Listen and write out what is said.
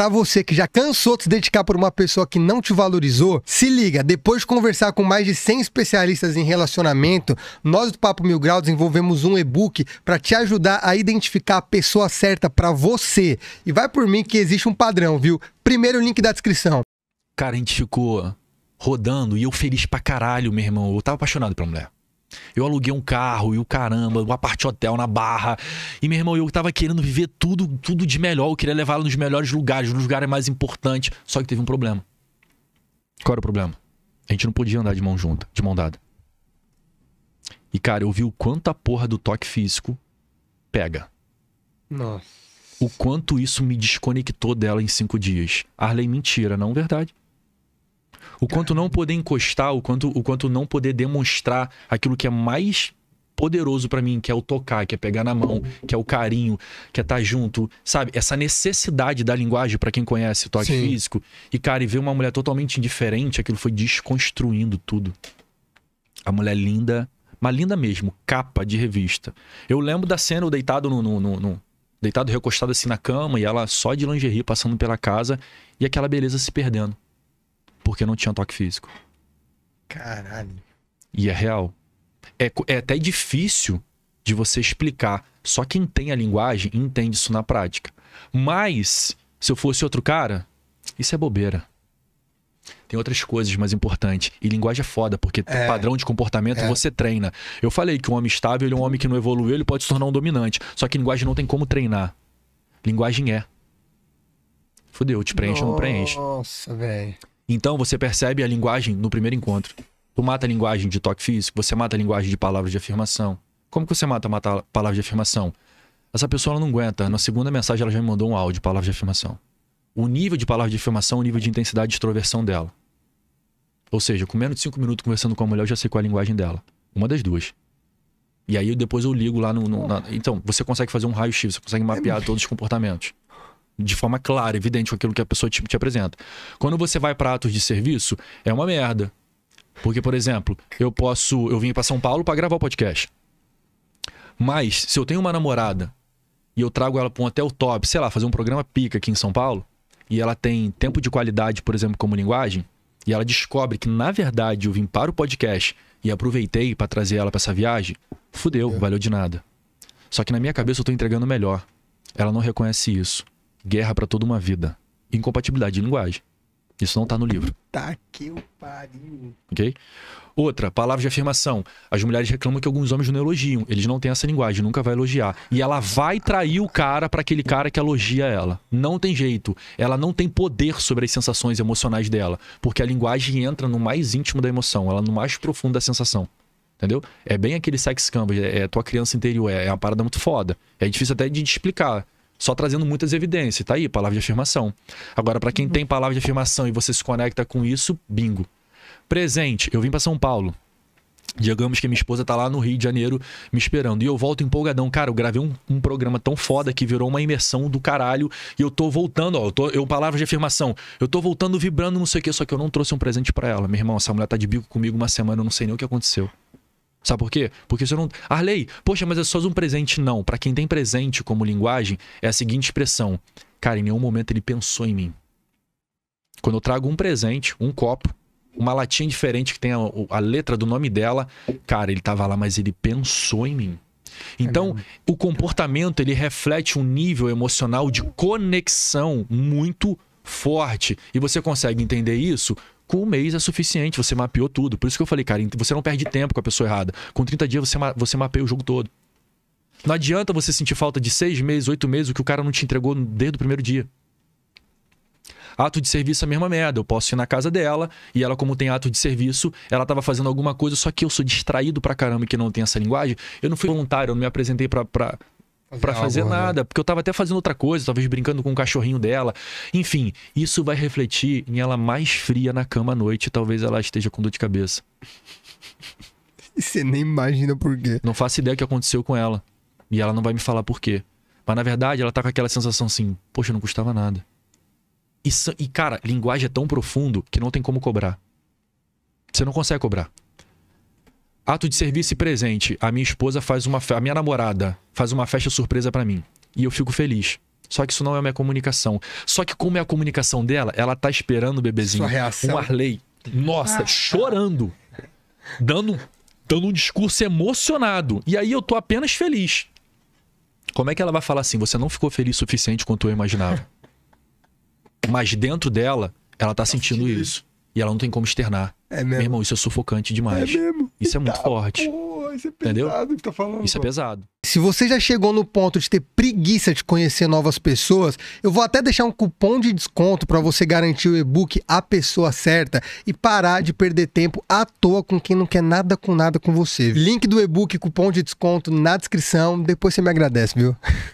para você que já cansou de se dedicar por uma pessoa que não te valorizou, se liga, depois de conversar com mais de 100 especialistas em relacionamento, nós do Papo Mil Grau desenvolvemos um e-book para te ajudar a identificar a pessoa certa para você. E vai por mim que existe um padrão, viu? Primeiro link da descrição. Cara, a gente ficou rodando e eu feliz pra caralho, meu irmão. Eu tava apaixonado pela mulher. Eu aluguei um carro e o caramba, uma parte hotel na barra. E meu irmão, eu tava querendo viver tudo, tudo de melhor. Eu queria levá-la nos melhores lugares, nos lugares mais importantes. Só que teve um problema. Qual era o problema? A gente não podia andar de mão junta, de mão dada. E, cara, eu vi o quanto a porra do toque físico pega. Nossa. O quanto isso me desconectou dela em cinco dias. Arley, mentira, não verdade. O quanto não poder encostar, o quanto, o quanto não poder demonstrar aquilo que é mais poderoso para mim, que é o tocar, que é pegar na mão, que é o carinho, que é estar tá junto, sabe? Essa necessidade da linguagem para quem conhece o toque Sim. físico. E, cara, e ver uma mulher totalmente indiferente, aquilo foi desconstruindo tudo. A mulher linda, mas linda mesmo, capa de revista. Eu lembro da cena, eu deitado no, no, no, no deitado recostado assim na cama e ela só de lingerie passando pela casa e aquela beleza se perdendo porque não tinha toque físico. Caralho. E é real. É, é até difícil de você explicar. Só quem tem a linguagem entende isso na prática. Mas, se eu fosse outro cara, isso é bobeira. Tem outras coisas mais importantes. E linguagem é foda, porque é, padrão de comportamento é. você treina. Eu falei que um homem estável, ele é um homem que não evoluiu, ele pode se tornar um dominante. Só que linguagem não tem como treinar. Linguagem é. Fudeu, te preenche ou não preenche. Nossa, velho. Então você percebe a linguagem no primeiro encontro. Tu mata a linguagem de toque físico, você mata a linguagem de palavras de afirmação. Como que você mata, a palavra de afirmação? Essa pessoa não aguenta. Na segunda mensagem ela já me mandou um áudio de palavra de afirmação. O nível de palavra de afirmação, o nível de intensidade de extroversão dela. Ou seja, com menos de cinco minutos conversando com a mulher, eu já sei qual é a linguagem dela. Uma das duas. E aí depois eu ligo lá no. no na... Então, você consegue fazer um raio-x, você consegue mapear é. todos os comportamentos de forma clara, evidente, com aquilo que a pessoa te, te apresenta. Quando você vai para atos de serviço, é uma merda. Porque, por exemplo, eu posso. Eu vim para São Paulo para gravar o podcast. Mas, se eu tenho uma namorada e eu trago ela para um hotel top, sei lá, fazer um programa pica aqui em São Paulo, e ela tem tempo de qualidade, por exemplo, como linguagem, e ela descobre que, na verdade, eu vim para o podcast e aproveitei para trazer ela para essa viagem, fudeu, é. valeu de nada. Só que na minha cabeça eu tô entregando melhor. Ela não reconhece isso. Guerra para toda uma vida. Incompatibilidade de linguagem. Isso não tá no livro. Tá que o pariu. Ok? Outra, palavra de afirmação. As mulheres reclamam que alguns homens não elogiam. Eles não têm essa linguagem, nunca vai elogiar. E ela vai trair o cara para aquele cara que elogia ela. Não tem jeito. Ela não tem poder sobre as sensações emocionais dela. Porque a linguagem entra no mais íntimo da emoção, ela no mais profundo da sensação. Entendeu? É bem aquele sex canvas, é, é tua criança interior, é, é uma parada muito foda. É difícil até de explicar. Só trazendo muitas evidências. Tá aí, palavra de afirmação. Agora, para quem uhum. tem palavra de afirmação e você se conecta com isso, bingo. Presente, eu vim para São Paulo. Digamos que minha esposa tá lá no Rio de Janeiro me esperando. E eu volto empolgadão. Cara, eu gravei um, um programa tão foda que virou uma imersão do caralho. E eu tô voltando, ó. Eu, tô, eu palavra de afirmação. Eu tô voltando vibrando, não sei o quê, só que eu não trouxe um presente para ela. Meu irmão, essa mulher tá de bico comigo uma semana, eu não sei nem o que aconteceu. Sabe por quê? Porque você não. Arley, poxa, mas é só um presente. Não. Para quem tem presente como linguagem, é a seguinte expressão. Cara, em nenhum momento ele pensou em mim. Quando eu trago um presente, um copo, uma latinha diferente que tem a, a letra do nome dela, cara, ele tava lá, mas ele pensou em mim. Então, é o comportamento ele reflete um nível emocional de conexão muito forte. E você consegue entender isso com um mês é suficiente, você mapeou tudo. Por isso que eu falei, cara, você não perde tempo com a pessoa errada. Com 30 dias você, você mapeia o jogo todo. Não adianta você sentir falta de seis meses, oito meses, o que o cara não te entregou desde o primeiro dia. Ato de serviço é a mesma merda. Eu posso ir na casa dela e ela, como tem ato de serviço, ela estava fazendo alguma coisa, só que eu sou distraído pra caramba e que não tem essa linguagem. Eu não fui voluntário, eu não me apresentei pra, pra, para fazer algo, né? nada, né? porque eu tava até fazendo outra coisa, talvez brincando com o cachorrinho dela. Enfim, isso vai refletir em ela mais fria na cama à noite, talvez ela esteja com dor de cabeça. E você nem imagina por quê. Não faço ideia o que aconteceu com ela. E ela não vai me falar por quê. Mas na verdade, ela tá com aquela sensação assim: poxa, não custava nada. E, e cara, linguagem é tão profundo que não tem como cobrar. Você não consegue cobrar. Ato de serviço e presente. A minha esposa faz uma a minha namorada faz uma festa surpresa para mim e eu fico feliz. Só que isso não é a minha comunicação. Só que como é a comunicação dela, ela tá esperando o bebezinho, Sua reação. um Arley. Nossa, ah, chorando. Dando dando um discurso emocionado. E aí eu tô apenas feliz. Como é que ela vai falar assim? Você não ficou feliz o suficiente quanto eu imaginava. Mas dentro dela, ela tá, tá sentindo, isso. E ela não tem como externar. É mesmo. Meu irmão, isso é sufocante demais. É mesmo. Isso é muito forte. Porra, isso é pesado Entendeu? que tá falando. Isso é pesado. Se você já chegou no ponto de ter preguiça de conhecer novas pessoas, eu vou até deixar um cupom de desconto para você garantir o e-book A Pessoa Certa e parar de perder tempo à toa com quem não quer nada com nada com você. Link do e-book, cupom de desconto na descrição. Depois você me agradece, viu?